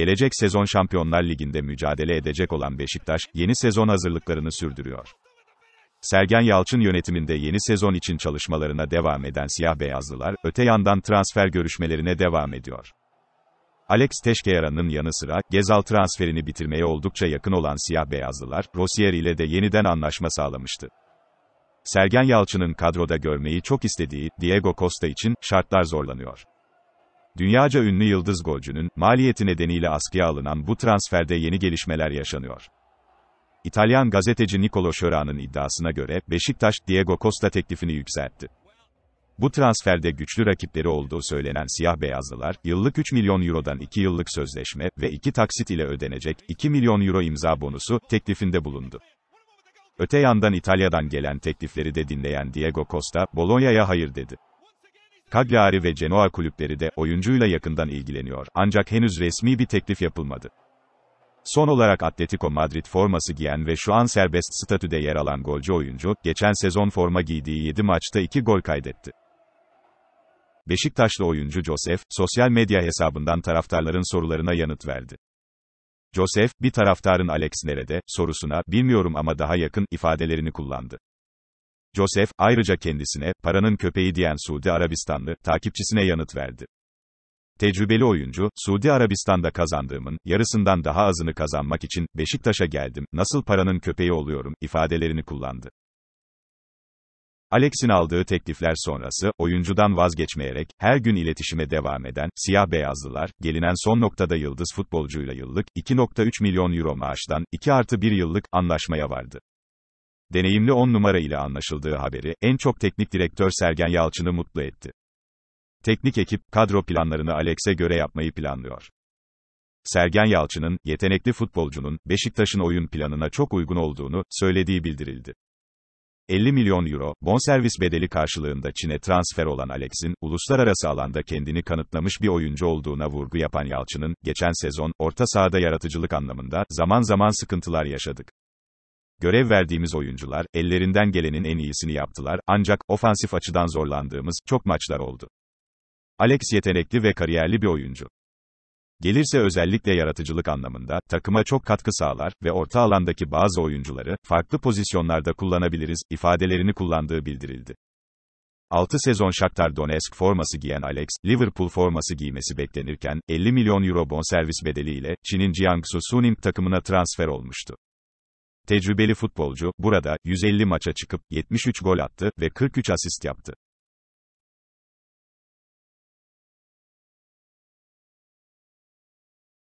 Gelecek sezon Şampiyonlar Ligi'nde mücadele edecek olan Beşiktaş, yeni sezon hazırlıklarını sürdürüyor. Sergen Yalçın yönetiminde yeni sezon için çalışmalarına devam eden siyah beyazlılar, öte yandan transfer görüşmelerine devam ediyor. Alex Teşkeyaran'ın yanı sıra, Gezal transferini bitirmeye oldukça yakın olan siyah beyazlılar, Rossier ile de yeniden anlaşma sağlamıştı. Sergen Yalçın'ın kadroda görmeyi çok istediği, Diego Costa için, şartlar zorlanıyor. Dünyaca ünlü yıldız golcünün, maliyeti nedeniyle askıya alınan bu transferde yeni gelişmeler yaşanıyor. İtalyan gazeteci Nicolo Şöra'nın iddiasına göre, Beşiktaş, Diego Costa teklifini yükseltti. Bu transferde güçlü rakipleri olduğu söylenen siyah beyazlılar, yıllık 3 milyon eurodan 2 yıllık sözleşme ve 2 taksit ile ödenecek 2 milyon euro imza bonusu teklifinde bulundu. Öte yandan İtalya'dan gelen teklifleri de dinleyen Diego Costa, Bologna'ya hayır dedi. Cagliari ve Genoa kulüpleri de oyuncuyla yakından ilgileniyor ancak henüz resmi bir teklif yapılmadı. Son olarak Atletico Madrid forması giyen ve şu an serbest statüde yer alan golcü oyuncu, geçen sezon forma giydiği 7 maçta 2 gol kaydetti. Beşiktaşlı oyuncu Josef, sosyal medya hesabından taraftarların sorularına yanıt verdi. Josef, bir taraftarın Alex nerede, sorusuna, bilmiyorum ama daha yakın, ifadelerini kullandı. Joseph, ayrıca kendisine, paranın köpeği diyen Suudi Arabistanlı, takipçisine yanıt verdi. Tecrübeli oyuncu, Suudi Arabistan'da kazandığımın, yarısından daha azını kazanmak için, Beşiktaş'a geldim, nasıl paranın köpeği oluyorum, ifadelerini kullandı. Alex'in aldığı teklifler sonrası, oyuncudan vazgeçmeyerek, her gün iletişime devam eden, siyah beyazlılar, gelinen son noktada yıldız futbolcuyla yıllık, 2.3 milyon euro maaştan, 2 artı 1 yıllık, anlaşmaya vardı deneyimli 10 numara ile anlaşıldığı haberi, en çok teknik direktör Sergen Yalçın'ı mutlu etti. Teknik ekip, kadro planlarını Alex'e göre yapmayı planlıyor. Sergen Yalçın'ın, yetenekli futbolcunun, Beşiktaş'ın oyun planına çok uygun olduğunu, söylediği bildirildi. 50 milyon euro, bonservis bedeli karşılığında Çin'e transfer olan Alex'in, uluslararası alanda kendini kanıtlamış bir oyuncu olduğuna vurgu yapan Yalçın'ın, geçen sezon, orta sahada yaratıcılık anlamında, zaman zaman sıkıntılar yaşadık. Görev verdiğimiz oyuncular, ellerinden gelenin en iyisini yaptılar, ancak, ofansif açıdan zorlandığımız, çok maçlar oldu. Alex yetenekli ve kariyerli bir oyuncu. Gelirse özellikle yaratıcılık anlamında, takıma çok katkı sağlar ve orta alandaki bazı oyuncuları, farklı pozisyonlarda kullanabiliriz, ifadelerini kullandığı bildirildi. 6 sezon Shakhtar Donetsk forması giyen Alex, Liverpool forması giymesi beklenirken, 50 milyon euro bonservis bedeliyle, Çin'in Jiangsu Suning takımına transfer olmuştu. Tecrübeli futbolcu, burada, 150 maça çıkıp, 73 gol attı ve 43 asist yaptı.